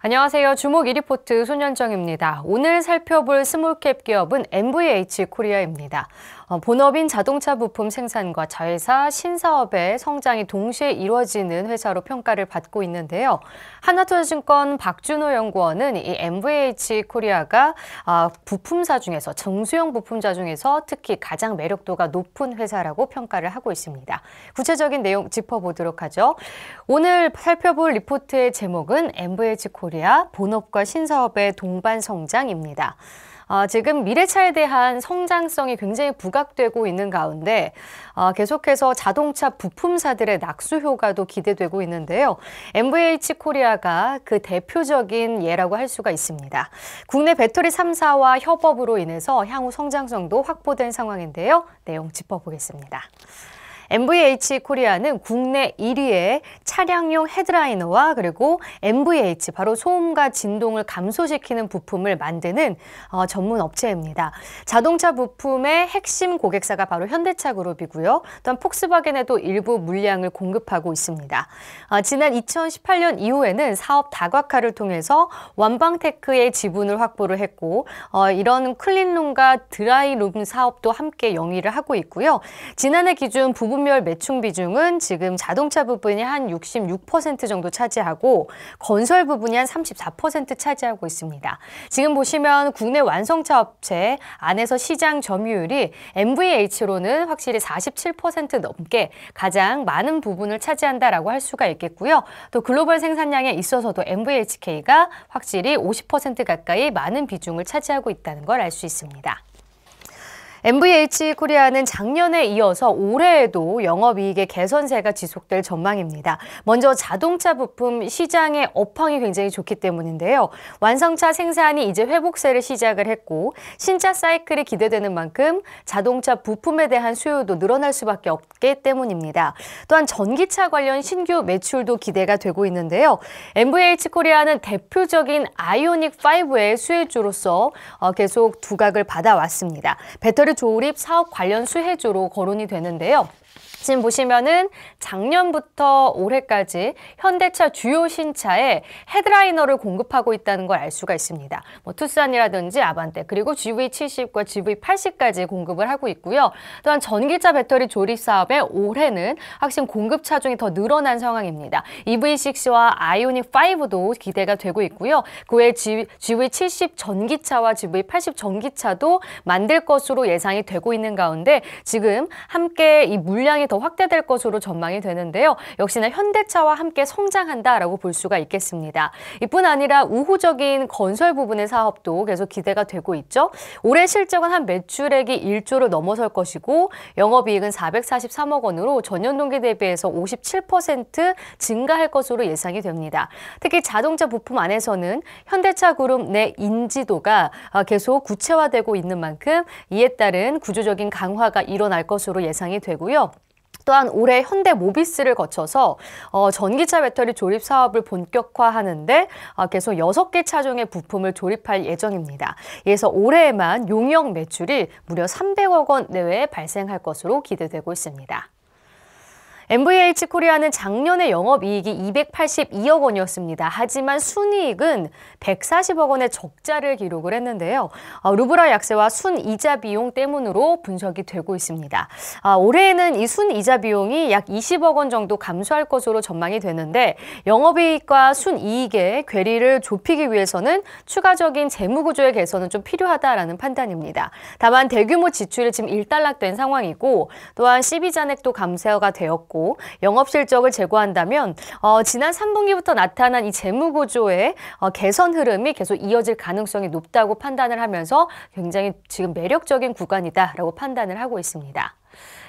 안녕하세요. 주목 이리포트 손현정입니다. 오늘 살펴볼 스몰캡 기업은 MVH 코리아입니다. 어, 본업인 자동차 부품 생산과 자회사 신사업의 성장이 동시에 이루어지는 회사로 평가를 받고 있는데요. 하나투자증권 박준호 연구원은 이 MVH 코리아가 아, 부품사 중에서 정수형 부품자 중에서 특히 가장 매력도가 높은 회사라고 평가를 하고 있습니다. 구체적인 내용 짚어보도록 하죠. 오늘 살펴볼 리포트의 제목은 MVH 코리아 본업과 신사업의 동반 성장입니다. 어, 지금 미래차에 대한 성장성이 굉장히 부각되고 있는 가운데 어, 계속해서 자동차 부품사들의 낙수 효과도 기대되고 있는데요. MVH 코리아가 그 대표적인 예라고 할 수가 있습니다. 국내 배터리 3사와 협업으로 인해서 향후 성장성도 확보된 상황인데요. 내용 짚어보겠습니다. MVH 코리아는 국내 1위의 차량용 헤드라이너와 그리고 MVH 바로 소음과 진동을 감소시키는 부품을 만드는 어, 전문 업체입니다. 자동차 부품의 핵심 고객사가 바로 현대차 그룹이고요. 또한 폭스바겐에도 일부 물량을 공급하고 있습니다. 어, 지난 2018년 이후에는 사업 다각화를 통해서 완방테크의 지분을 확보를 했고 어, 이런 클린룸과 드라이룸 사업도 함께 영위를 하고 있고요. 지난해 기준 부분 부분별 매충 비중은 지금 자동차 부분이 한 66% 정도 차지하고 건설 부분이 한 34% 차지하고 있습니다. 지금 보시면 국내 완성차 업체 안에서 시장 점유율이 MVH로는 확실히 47% 넘게 가장 많은 부분을 차지한다라고 할 수가 있겠고요. 또 글로벌 생산량에 있어서도 MVHK가 확실히 50% 가까이 많은 비중을 차지하고 있다는 걸 알 수 있습니다. MVH 코리아는 작년에 이어서 올해에도 영업이익의 개선세가 지속될 전망입니다. 먼저 자동차 부품 시장의 업황이 굉장히 좋기 때문인데요. 완성차 생산이 이제 회복세를 시작을 했고 신차 사이클이 기대되는 만큼 자동차 부품에 대한 수요도 늘어날 수밖에 없기 때문입니다. 또한 전기차 관련 신규 매출도 기대가 되고 있는데요. MVH 코리아는 대표적인 아이오닉 5의 수혜주로서 어, 계속 두각을 받아왔습니다. 배터리 조립 사업 관련 수혜주로 거론이 되는데요. 지금 보시면은 작년부터 올해까지 현대차 주요 신차에 헤드라이너를 공급하고 있다는 걸 알 수가 있습니다. 뭐 투싼이라든지 아반떼 그리고 GV70과 GV80까지 공급을 하고 있고요. 또한 전기차 배터리 조립 사업에 올해는 확실히 공급 차종이 더 늘어난 상황입니다. EV6와 아이오닉 5도 기대가 되고 있고요. 그 외에 GV70 전기차와 GV80 전기차도 만들 것으로 예상이 되고 있는 가운데 지금 함께 이 물량이 더 확대될 것으로 전망이 되는데요. 역시나 현대차와 함께 성장한다라고 볼 수가 있겠습니다. 이뿐 아니라 우호적인 건설 부분의 사업도 계속 기대가 되고 있죠. 올해 실적은 한 매출액이 1조를 넘어설 것이고 영업이익은 443억 원으로 전년 동기 대비해서 57% 증가할 것으로 예상이 됩니다. 특히 자동차 부품 안에서는 현대차 그룹 내 인지도가 아, 계속 구체화되고 있는 만큼 이에 따른 구조적인 강화가 일어날 것으로 예상이 되고요. 또한 올해 현대모비스를 거쳐서 어, 전기차 배터리 조립 사업을 본격화하는데 어, 계속 여섯 개 차종의 부품을 조립할 예정입니다. 그래서 올해에만 용역 매출이 무려 300억 원 내외에 발생할 것으로 기대되고 있습니다. MVH 코리아는 작년에 영업이익이 282억 원이었습니다. 하지만 순이익은 140억 원의 적자를 기록을 했는데요. 어, 루브라 약세와 순이자 비용 때문으로 분석이 되고 있습니다. 아, 올해에는 이 순이자 비용이 약 20억 원 정도 감소할 것으로 전망이 되는데 영업이익과 순이익의 괴리를 좁히기 위해서는 추가적인 재무구조의 개선은 좀 필요하다라는 판단입니다. 다만 대규모 지출이 지금 일단락된 상황이고 또한 12잔액도 감세가 되었고 하고 영업 실적을 제고한다면 어, 지난 3분기부터 나타난 이 재무 구조의 어, 개선 흐름이 계속 이어질 가능성이 높다고 판단을 하면서 굉장히 지금 매력적인 구간이다라고 판단을 하고 있습니다.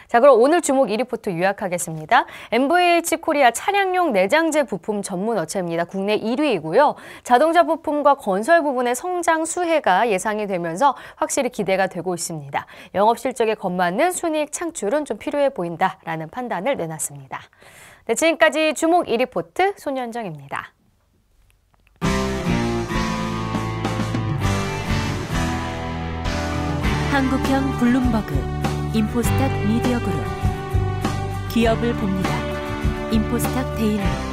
자, 그럼 오늘 주목 1리포트 요약하겠습니다. MVH 코리아 차량용 내장재 부품 전문 업체입니다. 국내 1위이고요. 자동차 부품과 건설 부분의 성장 수혜가 예상이 되면서 확실히 기대가 되고 있습니다. 영업 실적에 겁맞는 순익 창출은 좀 필요해 보인다라는 판단을 내놨습니다. 네, 지금까지 주목 1리포트 손현정입니다. 한국형 블룸버그 인포스탁 미디어 그룹 기업을 봅니다. 인포스탁 데일리